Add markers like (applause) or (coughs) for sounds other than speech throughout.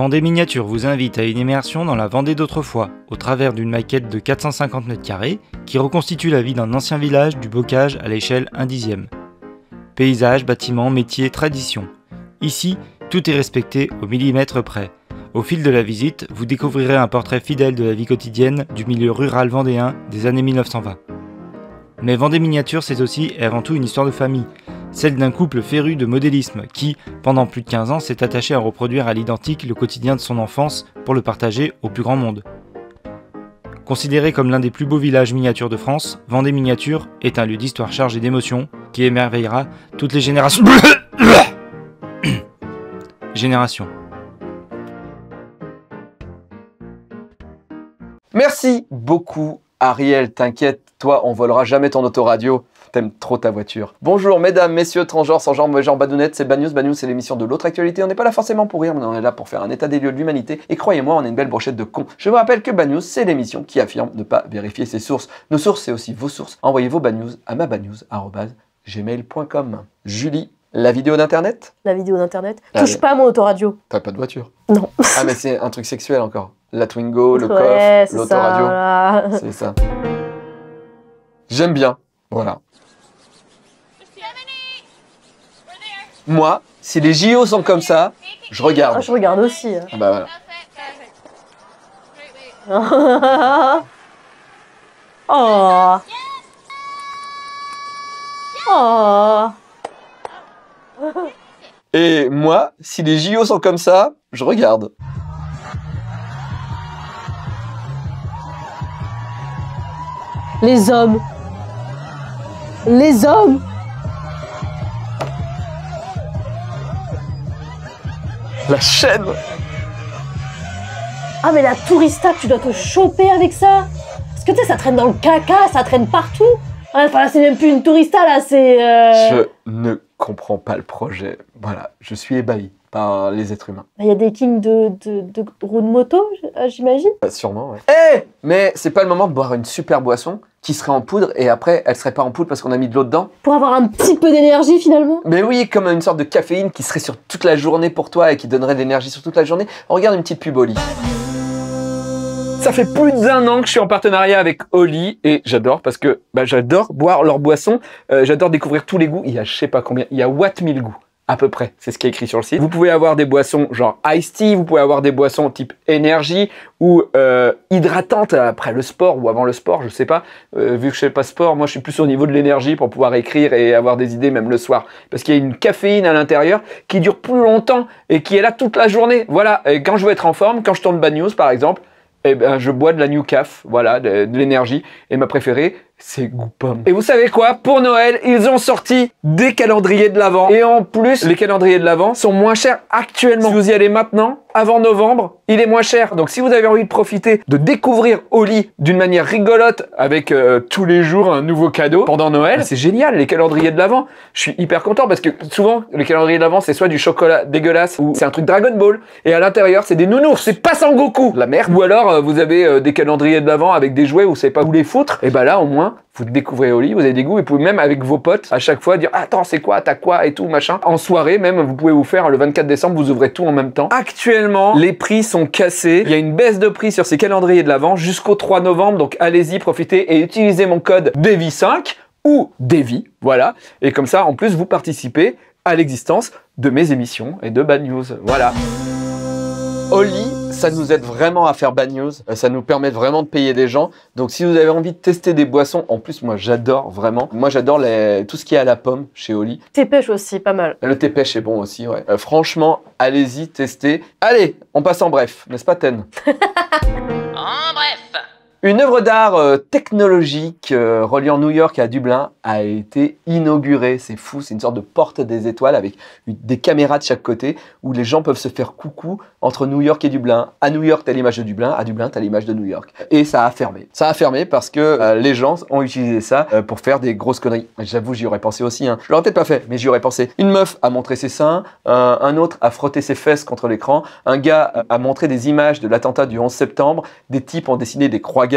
Vendée Miniature vous invite à une immersion dans la Vendée d'autrefois, au travers d'une maquette de 450 mètres carrés qui reconstitue la vie d'un ancien village du bocage à l'échelle 1 dixième. Paysages, bâtiments, métiers, traditions. Ici, tout est respecté au millimètre près. Au fil de la visite, vous découvrirez un portrait fidèle de la vie quotidienne du milieu rural vendéen des années 1920. Mais Vendée Miniature, c'est aussi et avant tout une histoire de famille, celle d'un couple féru de modélisme qui, pendant plus de 15 ans, s'est attaché à reproduire à l'identique le quotidien de son enfance pour le partager au plus grand monde. Considéré comme l'un des plus beaux villages miniatures de France, Vendée Miniature est un lieu d'histoire chargé d'émotions qui émerveillera toutes les générations. (coughs) Génération. Merci beaucoup Ariel, t'inquiète, toi, on volera jamais ton autoradio. T'aimes trop ta voiture. Bonjour, mesdames, messieurs, transgenres, sans genre, mauvais genre, badounette, c'est Bad News. c'est l'émission de l'autre actualité. On n'est pas là forcément pour rire, mais on est là pour faire un état des lieux de l'humanité. Et croyez-moi, on est une belle brochette de cons. Je vous rappelle que Bad News, c'est l'émission qui affirme ne pas vérifier ses sources. Nos sources, c'est aussi vos sources. Envoyez vos Bad News à @gmail.com. Julie, la vidéo d'internet La vidéo d'internet. Ah, Touche pas à mon autoradio. T'as pas de voiture Non. ah, mais c'est un truc sexuel encore la Twingo, le coffre, l'autoradio. C'est ça. J'aime bien. Voilà. Moi, si les JO sont comme ça, je regarde. Moi ah, je regarde aussi. Hein. Ah, bah voilà. (laughs) Oh. Oh. (laughs) Et moi, si les JO sont comme ça, je regarde. les hommes, les hommes. La chaîne. Ah mais la tourista, tu dois te choper avec ça. Parce que tu sais, ça traîne dans le caca, ça traîne partout. Enfin, c'est même plus une tourista là, c'est... Euh, je ne comprends pas le projet. Voilà, je suis ébahi par les êtres humains. Bah, il y a des kings de, de, de roues de moto, ah, j'imagine bah, Sûrement, ouais. Eh, mais c'est pas le moment de boire une super boisson qui serait en poudre et après elle serait pas en poudre parce qu'on a mis de l'eau dedans. Pour avoir un petit peu d'énergie finalement Mais oui, comme une sorte de caféine qui serait sur toute la journée pour toi et qui donnerait de l'énergie sur toute la journée. On regarde une petite pub Oli. Ça fait plus d'un an que je suis en partenariat avec Oli et j'adore parce que bah, j'adore boire leurs boissons, euh, j'adore découvrir tous les goûts, il y a je sais pas combien, il y a what mille goûts à peu près, c'est ce qui est écrit sur le site. Vous pouvez avoir des boissons genre iced tea, vous pouvez avoir des boissons type énergie ou euh, hydratante après le sport ou avant le sport, je sais pas. Euh, vu que je fais pas sport, moi je suis plus au niveau de l'énergie pour pouvoir écrire et avoir des idées même le soir. Parce qu'il y a une caféine à l'intérieur qui dure plus longtemps et qui est là toute la journée. Voilà, et quand je veux être en forme, quand je tourne Bad News par exemple, eh ben, je bois de la New Caf, voilà, de l'énergie. Et ma préférée, c'est goût Et vous savez quoi Pour Noël, ils ont sorti des calendriers de l'Avent. Et en plus, les calendriers de l'Avent sont moins chers actuellement. Si vous y allez maintenant, avant novembre, il est moins cher. Donc si vous avez envie de profiter, de découvrir Oli d'une manière rigolote, avec euh, tous les jours un nouveau cadeau pendant Noël, ah, c'est génial, les calendriers de l'Avent. Je suis hyper content parce que souvent, les calendriers de l'Avent, c'est soit du chocolat dégueulasse, ou c'est un truc Dragon Ball, et à l'intérieur, c'est des nounours, c'est pas Sangoku, la merde. Ou alors, euh, vous avez euh, des calendriers de l'Avent avec des jouets où vous savez pas où les foutre, et bah là, au moins, vous découvrez au lit, vous avez des goûts, et vous pouvez même avec vos potes à chaque fois dire Attends, c'est quoi, t'as quoi et tout, machin. En soirée, même, vous pouvez vous faire hein, le 24 décembre, vous ouvrez tout en même temps. Actuellement, les prix sont cassés. Il y a une baisse de prix sur ces calendriers de l'avant jusqu'au 3 novembre, donc allez-y, profitez et utilisez mon code DEVI5 ou DEVI, voilà. Et comme ça, en plus, vous participez à l'existence de mes émissions et de Bad News. Voilà. Oli, ça nous aide vraiment à faire bad euh, Ça nous permet vraiment de payer des gens. Donc, si vous avez envie de tester des boissons, en plus, moi, j'adore vraiment. Moi, j'adore les... tout ce qui est à la pomme chez Oli. Tépêche aussi, pas mal. Le tépêche est bon aussi, ouais. Euh, franchement, allez-y, testez. Allez, on passe en bref, n'est-ce pas, Ten En bref une œuvre d'art euh, technologique euh, reliant New York à Dublin a été inaugurée. C'est fou, c'est une sorte de porte des étoiles avec des caméras de chaque côté où les gens peuvent se faire coucou entre New York et Dublin. À New York, t'as l'image de Dublin, à Dublin, t'as l'image de New York. Et ça a fermé. Ça a fermé parce que euh, les gens ont utilisé ça pour faire des grosses conneries. J'avoue, j'y aurais pensé aussi. Hein. Je l'aurais peut-être pas fait, mais j'y aurais pensé. Une meuf a montré ses seins, un autre a frotté ses fesses contre l'écran, un gars a montré des images de l'attentat du 11 septembre, des types ont dessiné des croix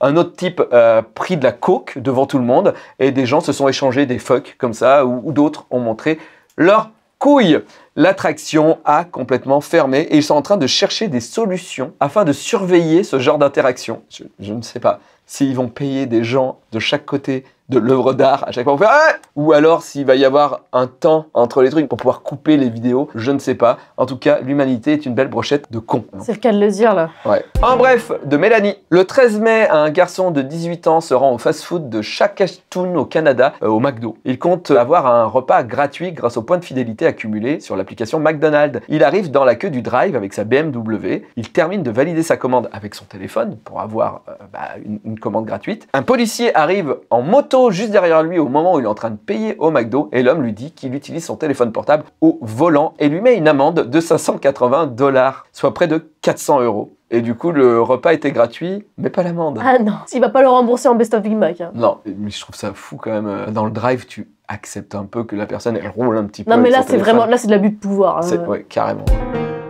un autre type a euh, pris de la coke devant tout le monde et des gens se sont échangés des fucks comme ça ou, d'autres ont montré leur couille. L'attraction a complètement fermé et ils sont en train de chercher des solutions afin de surveiller ce genre d'interaction. je ne sais pas s'ils vont payer des gens de chaque côté de l'œuvre d'art à chaque fois on fait ah ou alors s'il va y avoir un temps entre les trucs pour pouvoir couper les vidéos, je ne sais pas. En tout cas, l'humanité est une belle brochette de cons. C'est le cas de le dire là. Ouais. En bref, de Mélanie. Le 13 mai, un garçon de 18 ans se rend au fast-food de Shakashtoon au Canada, euh, au McDo. Il compte avoir un repas gratuit grâce au point de fidélité accumulé sur l'application McDonald's. Il arrive dans la queue du drive avec sa BMW. Il termine de valider sa commande avec son téléphone pour avoir euh, bah, une commande gratuite. Un policier arrive en moto juste derrière lui au moment où il est en train de payer au McDo et l'homme lui dit qu'il utilise son téléphone portable au volant et lui met une amende de 580 dollars, soit près de 400 euros. Et du coup, le repas était gratuit, mais pas l'amende. Ah non, il va pas le rembourser en best-of Big Mac. Hein. Non, mais je trouve ça fou quand même. Euh, dans le drive, tu acceptes un peu que la personne, elle roule un petit peu. Non, mais là, c'est vraiment, là, c'est de l'abus de pouvoir. Hein. ouais, carrément.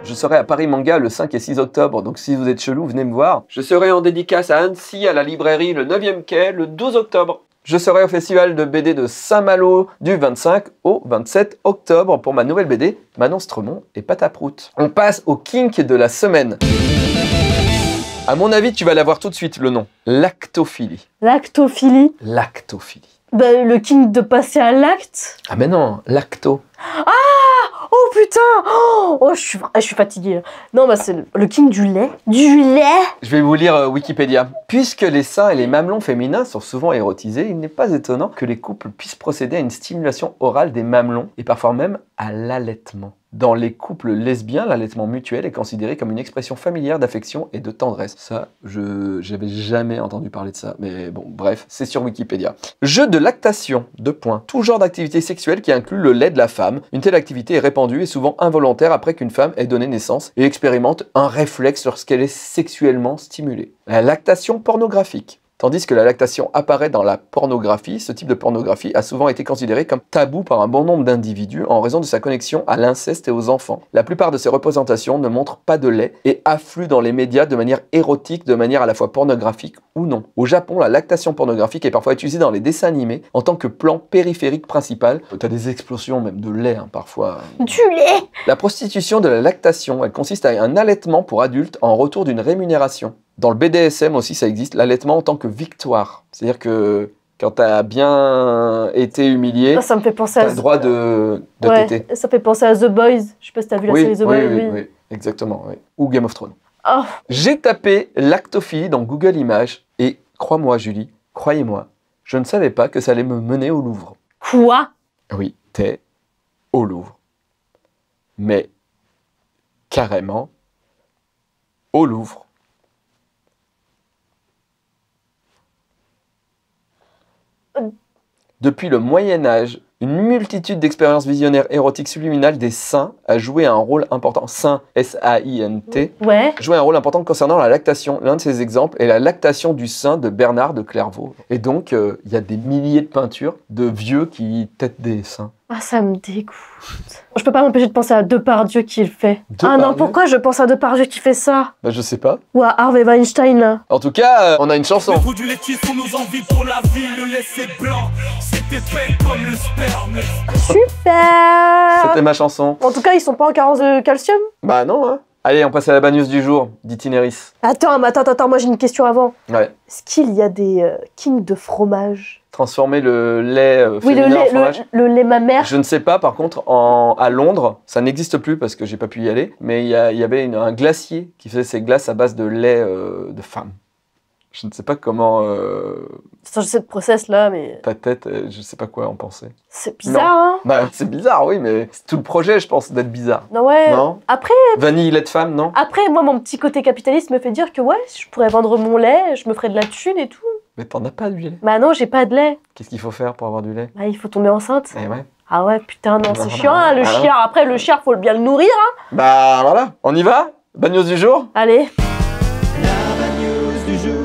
Je serai à Paris Manga le 5 et 6 octobre, donc si vous êtes chelou, venez me voir. Je serai en dédicace à Annecy, à la librairie, le 9e quai, le 12 octobre. Je serai au festival de BD de Saint-Malo du 25 au 27 octobre pour ma nouvelle BD Manon Stremont et Pataprout. On passe au kink de la semaine. À mon avis, tu vas l'avoir tout de suite le nom. Lactophilie. Lactophilie Lactophilie. Bah, le kink de passer à l'acte Ah mais non, lacto. Ah Oh putain Oh, je suis, ah, fatiguée. Non, bah c'est le king du lait. Du lait Je vais vous lire euh, Wikipédia. Puisque les seins et les mamelons féminins sont souvent érotisés, il n'est pas étonnant que les couples puissent procéder à une stimulation orale des mamelons et parfois même à l'allaitement. Dans les couples lesbiens, l'allaitement mutuel est considéré comme une expression familière d'affection et de tendresse. Ça, je n'avais jamais entendu parler de ça, mais bon, bref, c'est sur Wikipédia. Jeu de lactation, deux points. Tout genre d'activité sexuelle qui inclut le lait de la femme. Une telle activité est répandue et souvent involontaire après qu'une femme ait donné naissance et expérimente un réflexe lorsqu'elle est sexuellement stimulée. La lactation pornographique. Tandis que la lactation apparaît dans la pornographie, ce type de pornographie a souvent été considéré comme tabou par un bon nombre d'individus en raison de sa connexion à l'inceste et aux enfants. La plupart de ces représentations ne montrent pas de lait et affluent dans les médias de manière érotique, de manière à la fois pornographique ou non. Au Japon, la lactation pornographique est parfois utilisée dans les dessins animés en tant que plan périphérique principal. Euh, t'as des explosions même de lait hein, parfois. Du lait La prostitution de la lactation, elle consiste à un allaitement pour adultes en retour d'une rémunération. Dans le BDSM aussi, ça existe, l'allaitement en tant que victoire. C'est-à-dire que quand tu as bien été humilié, ah, ça as le droit de, de Ça fait penser à The Boys. Je sais pas si tu as vu la série The Boys. Oui, exactement. Ou Game of Thrones. Oh. J'ai tapé lactophilie dans Google Images et crois-moi, Julie, croyez-moi, je ne savais pas que ça allait me mener au Louvre. Quoi Oui, t'es au Louvre. Mais carrément au Louvre. Depuis le Moyen Âge, une multitude d'expériences visionnaires érotiques subliminales des saints a joué un rôle important. Saint, S-A-I-N-T, joué un rôle important concernant la lactation. L'un de ces exemples est la lactation du sein de Bernard de Clairvaux. Et donc, euh, il y a des milliers de peintures de vieux qui têtent des saints. Ah, ça me dégoûte. Je peux pas m'empêcher de penser à Depardieu qui le fait. Ah non, pourquoi je pense à Depardieu qui fait ça Bah, je sais pas. Ou à Harvey Weinstein, là. En tout cas, euh, on a une chanson. pour C'était Super C'était ma chanson. En tout cas, ils sont pas en carence de calcium Bah non, hein. Allez, on passe à la news du jour, d'itinéris. Attends, attends, attends, moi j'ai une question avant. Ouais. Est-ce qu'il y a des euh, kings de fromage transformer le lait euh, le lait, Le, lait Je ne sais pas, par contre, en, à Londres, ça n'existe plus parce que j'ai pas pu y aller, mais il y, avait un glacier qui faisait ses glaces à base de lait euh, de femme. Je ne sais pas comment. Euh... euh je process là, mais. peut tête, je ne sais pas quoi en penser. C'est bizarre, hein bah, C'est bizarre, oui, mais c'est tout le projet, je pense, d'être bizarre. Non, ouais. Après. Vanille, lait de femme, non Après, moi, mon petit côté capitaliste me fait dire que, ouais, je pourrais vendre mon lait, je me ferais de la thune et tout. Mais t'en as pas du lait Bah non, j'ai pas de lait. Qu'est-ce qu'il faut faire pour avoir du lait Bah il faut tomber enceinte. Eh ouais. Ah ouais, putain, non, c'est bah, chiant, hein, le bah, chien. Bah. Après, le chien, faut bien le nourrir. Hein. Bah voilà, on y va news du jour Allez. La du jour.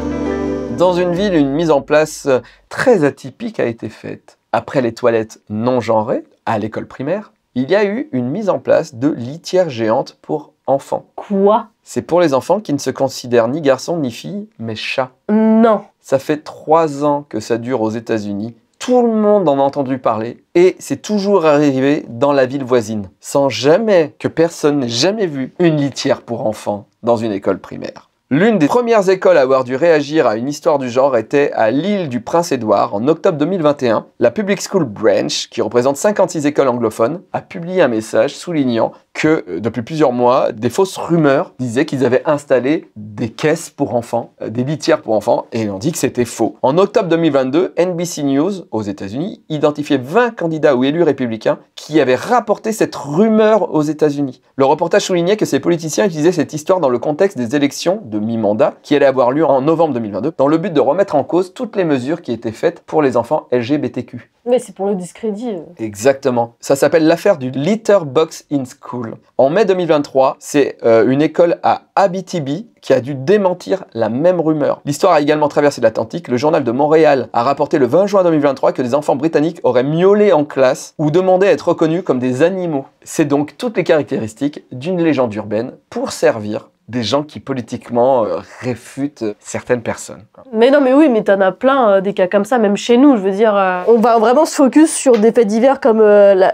Dans une ville, une mise en place euh, très atypique a été faite. Après les toilettes non genrées, à l'école primaire, il y a eu une mise en place de litières géantes pour enfants. Quoi c'est pour les enfants qui ne se considèrent ni garçon ni filles, mais chats. Non. Ça fait trois ans que ça dure aux États-Unis. Tout le monde en a entendu parler et c'est toujours arrivé dans la ville voisine, sans jamais que personne n'ait jamais vu une litière pour enfants dans une école primaire. L'une des premières écoles à avoir dû réagir à une histoire du genre était à l'île du Prince-Édouard en octobre 2021. La Public School Branch, qui représente 56 écoles anglophones, a publié un message soulignant que euh, depuis plusieurs mois, des fausses rumeurs disaient qu'ils avaient installé des caisses pour enfants, euh, des litières pour enfants, et ils ont dit que c'était faux. En octobre 2022, NBC News aux États-Unis identifiait 20 candidats ou élus républicains qui avaient rapporté cette rumeur aux États-Unis. Le reportage soulignait que ces politiciens utilisaient cette histoire dans le contexte des élections de mi-mandat qui allaient avoir lieu en novembre 2022, dans le but de remettre en cause toutes les mesures qui étaient faites pour les enfants LGBTQ. Mais c'est pour le discrédit. Euh. Exactement. Ça s'appelle l'affaire du litter box in School. En mai 2023, c'est euh, une école à Abitibi qui a dû démentir la même rumeur. L'histoire a également traversé l'Atlantique. Le journal de Montréal a rapporté le 20 juin 2023 que des enfants britanniques auraient miaulé en classe ou demandé à être reconnus comme des animaux. C'est donc toutes les caractéristiques d'une légende urbaine pour servir des gens qui politiquement euh, réfutent certaines personnes. Mais non, mais oui, mais t'en as plein euh, des cas comme ça, même chez nous, je veux dire. Euh, on va vraiment se focus sur des faits divers comme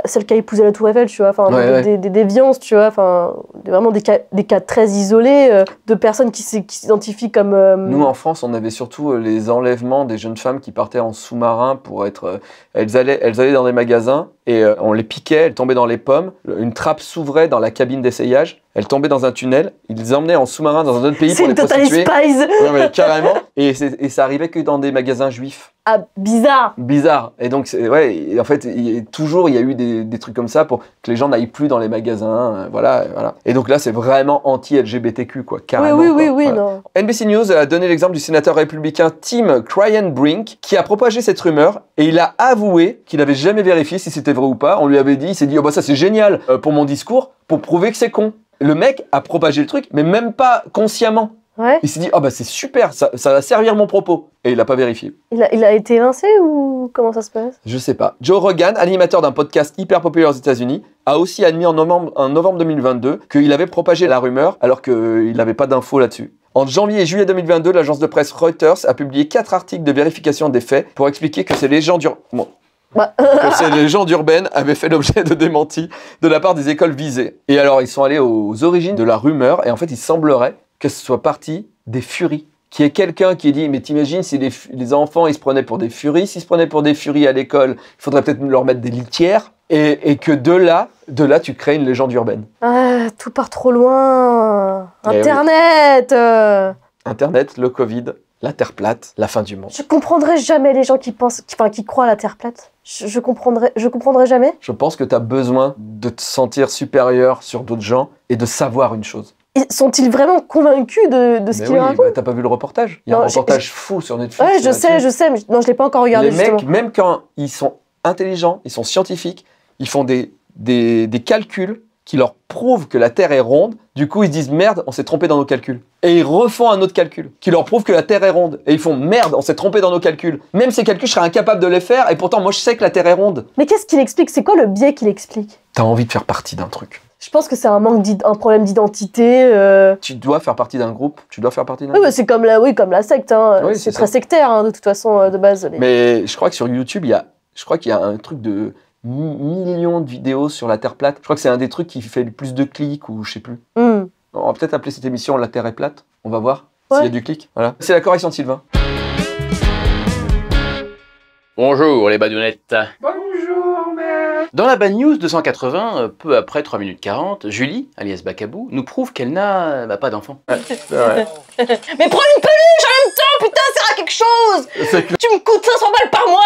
celle qui a épousé la Tour Eiffel, tu vois, enfin, des, déviances, tu vois, enfin, vraiment des cas, des cas très isolés de personnes qui s'identifient comme. Nous, en France, on avait surtout les enlèvements des jeunes femmes qui partaient en sous-marin pour être. elles, allaient, elles allaient dans des magasins et euh, on les piquait, elles tombaient dans les pommes, une trappe s'ouvrait dans la cabine d'essayage, elles tombaient dans un tunnel, ils les emmenaient en sous-marin dans un autre pays pour les prostituer. C'est Carrément, et, et ça arrivait que dans des magasins juifs ah, bizarre. Bizarre. Et donc, ouais, et en fait, toujours, il y a eu des, trucs comme ça pour que les gens n'aillent plus dans les magasins. Euh, voilà, Et donc là, c'est vraiment anti-LGBTQ, quoi, carrément. Oui, oui, oui, non. NBC News a donné l'exemple du sénateur républicain Tim Brink qui a propagé cette rumeur et il a avoué qu'il n'avait jamais vérifié si c'était vrai ou pas. On lui avait dit, il s'est dit, oh bah ça c'est génial euh, pour mon discours, pour prouver que c'est con. Le mec a propagé le truc, mais même pas consciemment. Il s'est dit, ah bah c'est super, ça, va servir mon propos. Et il n'a pas vérifié. Il a, été évincé ou comment ça se passe Je sais pas. Joe Rogan, animateur d'un podcast hyper populaire aux États-Unis, a aussi admis en novembre, 2022 qu'il avait propagé la rumeur alors qu'il euh, n'avait pas d'infos là-dessus. En janvier et juillet 2022, l'agence de presse Reuters a publié quatre articles de vérification des faits pour expliquer que ces légendes, bah. (laughs) que ces légendes urbaines avaient fait l'objet de démentis de la part des écoles visées. Et alors, ils sont allés aux origines de la rumeur et en fait, il semblerait que ce soit parti des furies. Qui est quelqu'un qui dit, mais t'imagines si les, enfants, ils se prenaient pour des furies, s'ils se prenaient pour des furies à l'école, il faudrait peut-être leur mettre des litières, et, que de là, de là, tu crées une légende urbaine. Ah, tout part trop loin. Eh Internet euh. Internet, le Covid, la Terre plate, la fin du monde. Je comprendrai jamais les gens qui pensent, qui, croient à la Terre plate. Je, je, comprendrai, je comprendrai jamais. Je pense que tu as besoin de te sentir supérieur sur d'autres gens et de savoir une chose sont-ils vraiment convaincus de, de ce qu'ils oui, bah, T'as pas vu le reportage Il y a un reportage fou sur Netflix. Ouais, je sais, je sais, mais non, je l'ai pas encore regardé. Les mecs, même quand ils sont intelligents, ils sont scientifiques, ils font des, des calculs qui leur prouvent que la Terre est ronde. Du coup, ils se disent merde, on s'est trompé dans nos calculs. Et ils refont un autre calcul qui leur prouve que la Terre est ronde. Et ils font merde, on s'est trompé dans nos calculs. Même ces calculs, je serais incapable de les faire. Et pourtant, moi, je sais que la Terre est ronde. Mais qu'est-ce qu'il explique C'est quoi le biais qu'il explique T'as envie de faire partie d'un truc. Je pense que c'est un manque d'un problème d'identité. Euh. Tu dois faire partie d'un groupe. Tu dois faire partie d'un. Oui, c'est comme la, oui, comme la secte. Hein. c'est très sectaire hein, de toute façon euh, de base. Mais je crois que sur YouTube, il y a, je crois qu'il y un truc de millions de vidéos sur la Terre plate. Je crois que c'est un des trucs qui fait le plus de clics ou je sais plus. Hmm. On va peut-être appeler cette émission La Terre est plate. On va voir s'il y a du clic. Voilà. C'est la correction de Sylvain. Bonjour les badounettes. Dans la bad news 280, euh, peu après 3 minutes 40, Julie, alias Bacabou, nous prouve qu'elle n'a euh, bah, pas d'enfant. (laughs) Mais prends une peluche en même temps, putain, sert à quelque chose Tu me coûtes 500 balles par mois,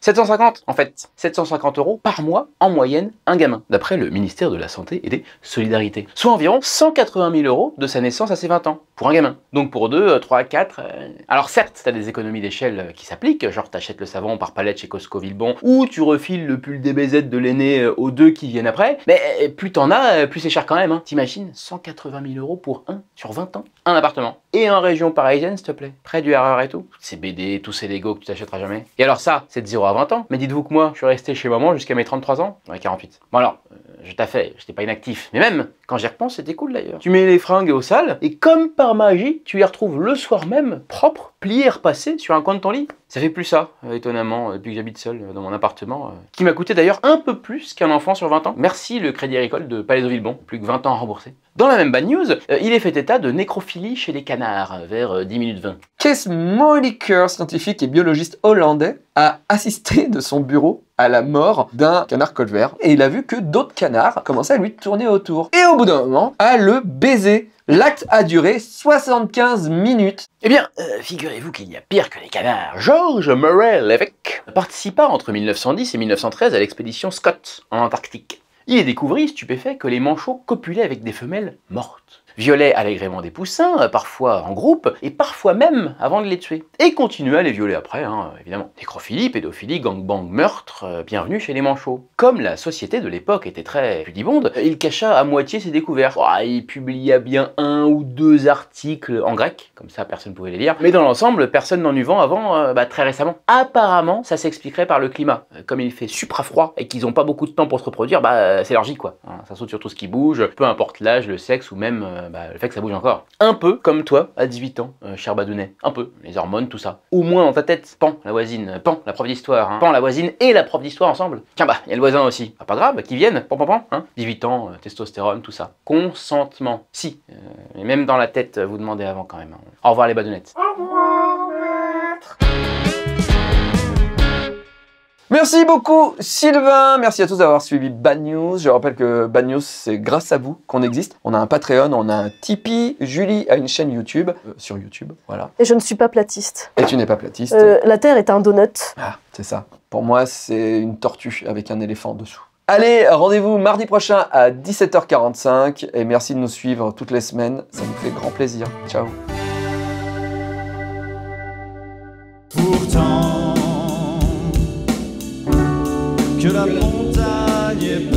750 en fait, 750 euros par mois en moyenne un gamin, d'après le ministère de la Santé et des Solidarités. Soit environ 180 000 euros de sa naissance à ses 20 ans, pour un gamin. Donc pour 2, 3, 4... Alors certes, t'as des économies d'échelle euh, qui s'appliquent, genre t'achètes le savon par palette chez Costco Villebon, ou tu refiles le pull DBZ de l'aîné euh, aux deux qui viennent après, mais euh, plus t'en as, plus c'est cher quand même. Hein. T'imagines 180 000 euros pour un sur 20 ans Un appartement. Et en région parisienne, s'il te plaît, près du RR et tout. Ces BD, tous ces Lego que tu t'achèteras jamais. Et alors ça, c'est à 20 ans. Mais dites-vous que moi, je suis resté chez maman jusqu'à mes 33 ans Ouais, 48. Bon alors, euh, je fait, j'étais pas inactif. Mais même, quand j'y repense, c'était cool d'ailleurs. Tu mets les fringues au sale, et comme par magie, tu y retrouves le soir même, propre, plié et repassé sur un coin de ton lit. Ça fait plus ça, euh, étonnamment, euh, depuis que j'habite seul euh, dans mon appartement, qui m'a coûté d'ailleurs un peu plus qu'un enfant sur 20 ans. Merci le Crédit Agricole de Palais de Villebon, plus que 20 ans à Dans la même bad news, il est fait état de nécrophilie chez les canards, vers 10 minutes 20. Kees Molliker, scientifique et biologiste hollandais, a assisté de son bureau à la mort d'un canard colvert. Et il a vu que d'autres canards commençaient à lui tourner autour. Et au bout d'un moment, à le baiser. L'acte a duré 75 minutes. Eh bien, euh, figurez-vous qu'il y a pire que les canards. George Murray Levesque participa entre 1910 et 1913 à l'expédition Scott en Antarctique. Il est découvrit, stupéfait, que les manchots copulaient avec des femelles mortes violaient allègrement des poussins, euh, parfois en groupe, et parfois même avant de les tuer. Et continuait à les violer après, hein, évidemment. Nécrophilie, pédophilie, gangbang, meurtre, euh, bienvenue chez les manchots. Comme la société de l'époque était très pudibonde, il cacha à moitié ses découvertes. il publia bien un ou deux articles en grec, comme ça personne pouvait les lire, mais dans l'ensemble, personne n'en eut vent avant euh, bah, très récemment. Apparemment, ça s'expliquerait par le climat. Comme il fait supra-froid et qu'ils n'ont pas beaucoup de temps pour se reproduire, bah c'est leur quoi. Hein, ça saute sur tout ce qui bouge, peu importe l'âge, le sexe ou même euh, bah, le fait que ça bouge encore. Un peu comme toi, à 18 ans, euh, cher Badounet. Un peu. Les hormones, tout ça. Au moins dans ta tête. Pan, la voisine. Pan, la prof d'histoire. Hein. Pan, la voisine et la prof d'histoire ensemble. Tiens, bah, il y a le voisin aussi. Ah, pas grave, qui viennent. Pan, pan, pan. 18 hein. ans, euh, testostérone, tout ça. Consentement. Si. mais même dans la tête, vous demandez avant quand même. Hein. Au revoir les badounettes. Au revoir. Merci beaucoup Sylvain, merci à tous d'avoir suivi Bad News. Je rappelle que Bad News, c'est grâce à vous qu'on existe. On a un Patreon, on a un Tipeee, Julie a une chaîne YouTube, euh, sur YouTube, voilà. Et je ne suis pas platiste. Et tu n'es pas platiste. Euh, la Terre est un donut. Ah, c'est ça. Pour moi, c'est une tortue avec un éléphant dessous. Allez, rendez-vous mardi prochain à 17h45 et merci de nous suivre toutes les semaines, ça nous fait grand plaisir. Ciao. que la montagne est